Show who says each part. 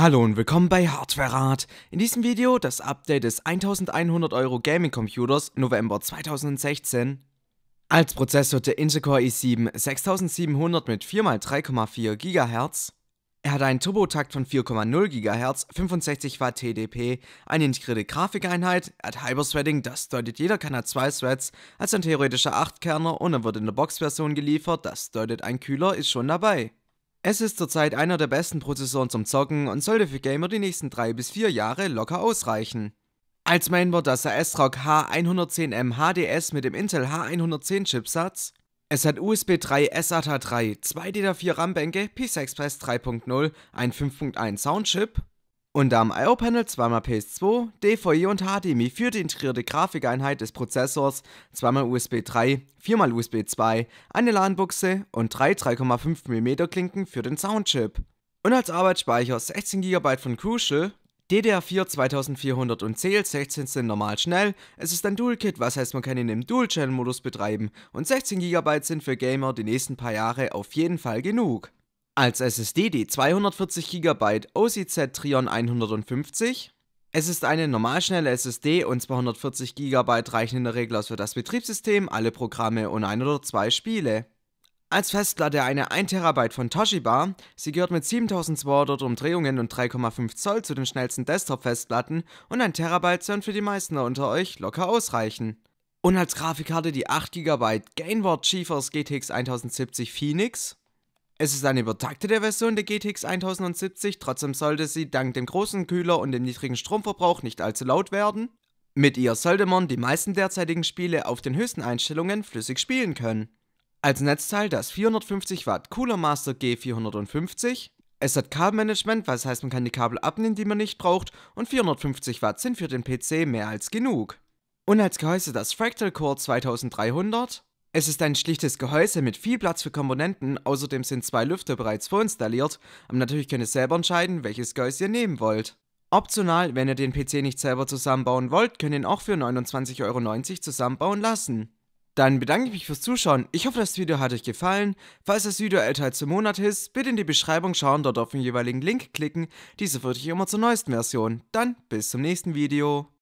Speaker 1: Hallo und willkommen bei Hardwarerat. In diesem Video das Update des 1100 Euro Gaming Computers November 2016. Als Prozessor der Intel Core i7 6700 mit 4x3,4 GHz. Er hat einen Turbotakt von 4,0 GHz, 65 Watt TDP, eine integrierte Grafikeinheit, er hat hyper das bedeutet jeder kann hat zwei Threads, als ein theoretischer 8-Kerner und er wird in der Box-Version geliefert, das bedeutet ein Kühler ist schon dabei. Es ist zurzeit einer der besten Prozessoren zum Zocken und sollte für Gamer die nächsten 3 bis 4 Jahre locker ausreichen. Als Mainboard das ASRock H110M HDS mit dem Intel H110 Chipsatz. Es hat USB 3 SATA 3, 2 DDR4 RAM-Bänke, PCI Express 3.0, ein 5.1 Soundchip und da am I.O.-Panel zweimal PS2, DVI und HDMI für die integrierte Grafikeinheit des Prozessors, zweimal USB 3, viermal USB 2, eine LAN-Buchse und drei 3,5 mm Klinken für den Soundchip. Und als Arbeitsspeicher 16 GB von Crucial, DDR4 2400 und CL16 sind normal schnell, es ist ein Dual-Kit, was heißt man kann ihn im Dual-Channel-Modus betreiben und 16 GB sind für Gamer die nächsten paar Jahre auf jeden Fall genug. Als SSD die 240 GB OCZ Trion 150. Es ist eine normalschnelle SSD und 240 GB reichen in der Regel aus für das Betriebssystem, alle Programme und ein oder zwei Spiele. Als Festplatte eine 1 TB von Toshiba. Sie gehört mit 7200 Umdrehungen und 3,5 Zoll zu den schnellsten Desktop-Festplatten und 1 TB sollen für die meisten unter euch locker ausreichen. Und als Grafikkarte die 8 GB Gainward GeForce GTX 1070 Phoenix. Es ist eine übertaktete Version der GTX 1070, trotzdem sollte sie dank dem großen Kühler und dem niedrigen Stromverbrauch nicht allzu laut werden. Mit ihr sollte man die meisten derzeitigen Spiele auf den höchsten Einstellungen flüssig spielen können. Als Netzteil das 450 Watt Cooler Master G450. Es hat Kabelmanagement, was heißt man kann die Kabel abnehmen, die man nicht braucht und 450 Watt sind für den PC mehr als genug. Und als Gehäuse das Fractal Core 2300 es ist ein schlichtes Gehäuse mit viel Platz für Komponenten, außerdem sind zwei Lüfter bereits vorinstalliert, aber natürlich könnt ihr selber entscheiden, welches Gehäuse ihr nehmen wollt. Optional, wenn ihr den PC nicht selber zusammenbauen wollt, könnt ihr ihn auch für 29,90 Euro zusammenbauen lassen. Dann bedanke ich mich fürs Zuschauen. Ich hoffe, das Video hat euch gefallen. Falls das Video älter als ein Monat ist, bitte in die Beschreibung schauen, dort auf den jeweiligen Link klicken. Diese wird ich immer zur neuesten Version. Dann bis zum nächsten Video.